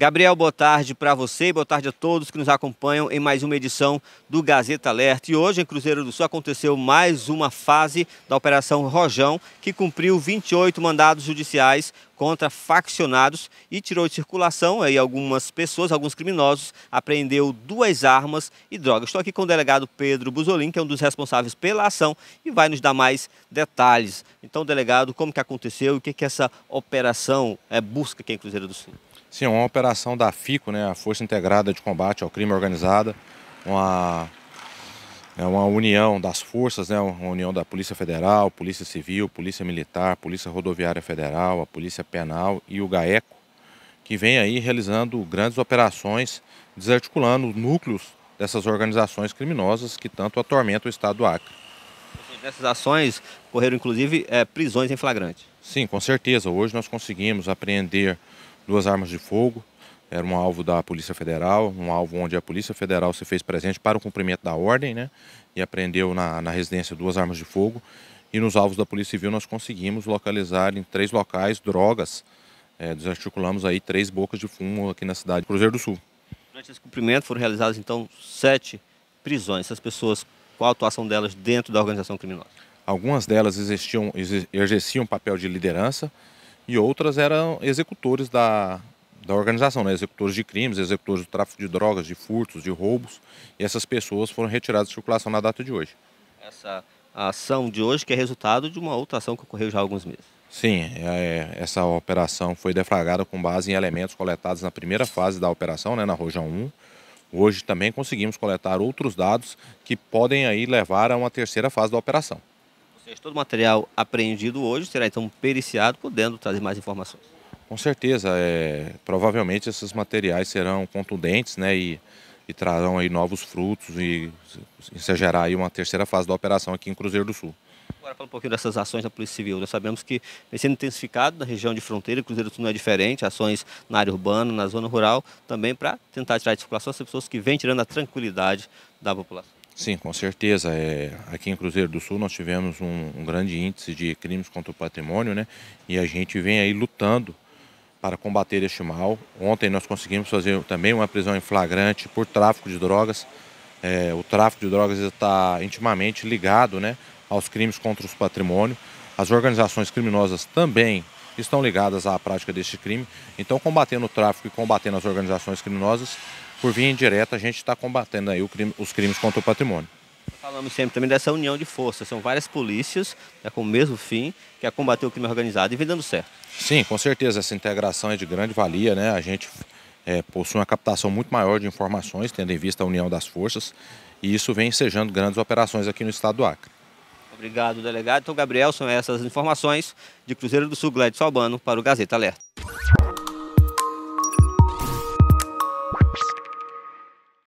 Gabriel, boa tarde para você e boa tarde a todos que nos acompanham em mais uma edição do Gazeta Alerta. E hoje em Cruzeiro do Sul aconteceu mais uma fase da Operação Rojão, que cumpriu 28 mandados judiciais contra faccionados e tirou de circulação aí algumas pessoas, alguns criminosos, apreendeu duas armas e drogas. Estou aqui com o delegado Pedro Buzolin, que é um dos responsáveis pela ação e vai nos dar mais detalhes. Então, delegado, como que aconteceu e o que, que essa operação é, busca aqui em Cruzeiro do Sul? Sim, uma operação da FICO, né, a Força Integrada de Combate ao Crime Organizado, uma, é uma união das forças, né, uma união da Polícia Federal, Polícia Civil, Polícia Militar, Polícia Rodoviária Federal, a Polícia Penal e o GAECO, que vem aí realizando grandes operações, desarticulando núcleos dessas organizações criminosas que tanto atormentam o Estado do Acre. Nessas ações ocorreram inclusive é, prisões em flagrante. Sim, com certeza. Hoje nós conseguimos apreender duas armas de fogo, era um alvo da Polícia Federal, um alvo onde a Polícia Federal se fez presente para o cumprimento da ordem, né? E apreendeu na, na residência duas armas de fogo. E nos alvos da Polícia Civil nós conseguimos localizar em três locais drogas. É, desarticulamos aí três bocas de fumo aqui na cidade de Cruzeiro do Sul. Durante esse cumprimento foram realizadas então sete prisões. Essas pessoas, qual a atuação delas dentro da organização criminosa? Algumas delas existiam, exerciam papel de liderança, e outras eram executores da, da organização, né? executores de crimes, executores do tráfico de drogas, de furtos, de roubos, e essas pessoas foram retiradas de circulação na data de hoje. Essa ação de hoje que é resultado de uma outra ação que ocorreu já há alguns meses. Sim, é, é essa operação foi deflagrada com base em elementos coletados na primeira fase da operação, né, na Rojão 1. Hoje também conseguimos coletar outros dados que podem aí levar a uma terceira fase da operação. Todo o material apreendido hoje será então periciado, podendo trazer mais informações. Com certeza, é, provavelmente esses materiais serão contundentes né, e, e trarão aí novos frutos e ensejará aí uma terceira fase da operação aqui em Cruzeiro do Sul. Agora fala um pouquinho dessas ações da Polícia Civil. Nós sabemos que vem sendo intensificado na região de fronteira, Cruzeiro do Sul não é diferente, ações na área urbana, na zona rural, também para tentar tirar de circulação as pessoas que vêm tirando a tranquilidade da população. Sim, com certeza. É, aqui em Cruzeiro do Sul nós tivemos um, um, grande índice de crimes contra o patrimônio, né? E a gente vem aí lutando para combater este mal. Ontem nós conseguimos fazer também uma prisão em flagrante por tráfico de drogas. É, o tráfico de drogas está intimamente ligado né, aos crimes contra os patrimônio. As organizações criminosas também estão ligadas à prática deste crime. Então, combatendo o tráfico e combatendo as organizações criminosas, por via indireta, a gente está combatendo aí crime, os crimes contra o patrimônio. Falamos sempre também dessa união de forças, são várias polícias né, com o mesmo fim, que é combater o crime organizado e vem dando certo. Sim, com certeza, essa integração é de grande valia, né? A gente é, possui uma captação muito maior de informações, tendo em vista a união das forças, e isso vem ensejando grandes operações aqui no estado do Acre. Obrigado, delegado. Então, Gabriel, são essas informações de Cruzeiro do Sul, Gladys Albano, para o Gazeta Alerta.